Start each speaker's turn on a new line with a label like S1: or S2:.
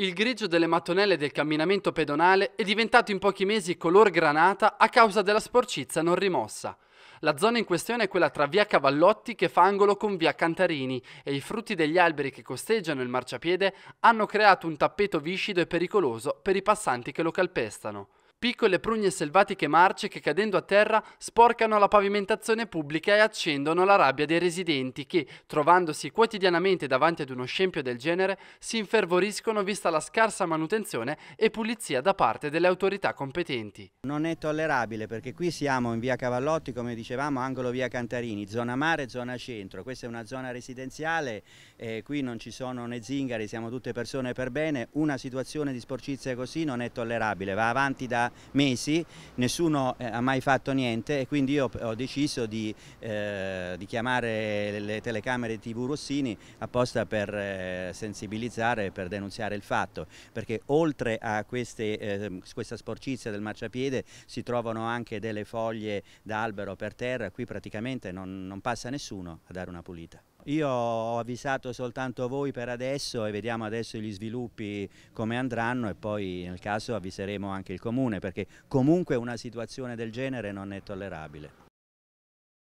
S1: Il grigio delle mattonelle del camminamento pedonale è diventato in pochi mesi color granata a causa della sporcizia non rimossa. La zona in questione è quella tra via Cavallotti che fa angolo con via Cantarini e i frutti degli alberi che costeggiano il marciapiede hanno creato un tappeto viscido e pericoloso per i passanti che lo calpestano piccole prugne selvatiche marce che cadendo a terra sporcano la pavimentazione pubblica e accendono la rabbia dei residenti che, trovandosi quotidianamente davanti ad uno scempio del genere, si infervoriscono vista la scarsa manutenzione e pulizia da parte delle autorità competenti.
S2: Non è tollerabile perché qui siamo in via Cavallotti, come dicevamo, angolo via Cantarini, zona mare, zona centro, questa è una zona residenziale, eh, qui non ci sono né zingari, siamo tutte persone per bene, una situazione di sporcizia così non è tollerabile, va avanti da mesi, nessuno eh, ha mai fatto niente e quindi io ho deciso di, eh, di chiamare le telecamere TV Rossini apposta per eh, sensibilizzare e per denunziare il fatto, perché oltre a queste, eh, questa sporcizia del marciapiede si trovano anche delle foglie d'albero per terra, qui praticamente non, non passa nessuno a dare una pulita. Io ho avvisato soltanto voi per adesso e vediamo adesso gli sviluppi come andranno e poi nel caso avviseremo anche il comune perché comunque una situazione del genere non è tollerabile.